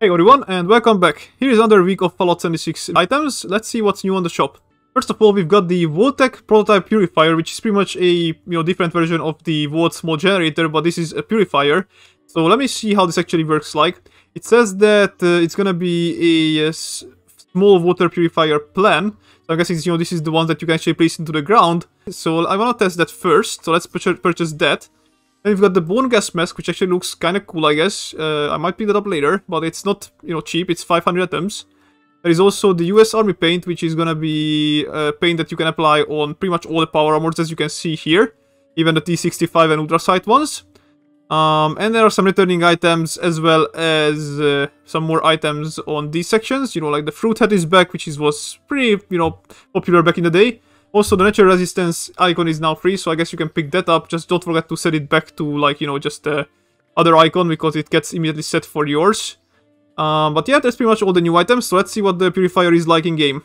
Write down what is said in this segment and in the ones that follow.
Hey everyone and welcome back. Here is another week of Fallout 76 items. Let's see what's new on the shop. First of all, we've got the Voltec prototype purifier, which is pretty much a you know different version of the Volt small generator, but this is a purifier. So let me see how this actually works like. It says that uh, it's gonna be a uh, small water purifier plan. So I guess it's, you know this is the one that you can actually place into the ground. So I wanna test that first. So let's purchase that. And we've got the bone gas mask, which actually looks kind of cool, I guess. Uh, I might pick that up later, but it's not, you know, cheap. It's 500 atoms. There is also the US Army paint, which is gonna be uh, paint that you can apply on pretty much all the power armors, as you can see here. Even the T-65 and Ultrasight ones. Um, and there are some returning items, as well as uh, some more items on these sections. You know, like the fruit hat is back, which is, was pretty, you know, popular back in the day. Also, the natural resistance icon is now free, so I guess you can pick that up. Just don't forget to set it back to, like, you know, just the other icon, because it gets immediately set for yours. Um, but yeah, that's pretty much all the new items, so let's see what the purifier is like in-game.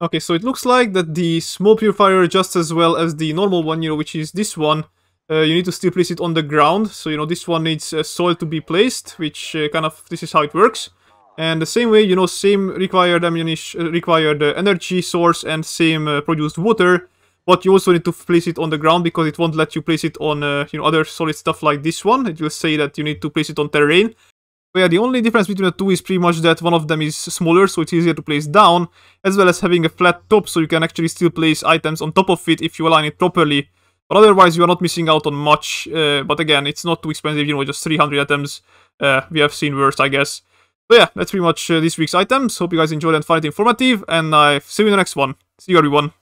Okay, so it looks like that the small purifier, just as well as the normal one, you know, which is this one, uh, you need to still place it on the ground. So, you know, this one needs uh, soil to be placed, which uh, kind of, this is how it works. And the same way, you know, same required ammunition, uh, required uh, energy source and same uh, produced water, but you also need to place it on the ground because it won't let you place it on uh, you know other solid stuff like this one. It will say that you need to place it on terrain. But yeah, the only difference between the two is pretty much that one of them is smaller, so it's easier to place down, as well as having a flat top, so you can actually still place items on top of it if you align it properly. But otherwise, you are not missing out on much. Uh, but again, it's not too expensive, you know, just 300 items. Uh, we have seen worse, I guess. But yeah, that's pretty much uh, this week's items. Hope you guys enjoyed and find it informative, and I uh, see you in the next one. See you everyone.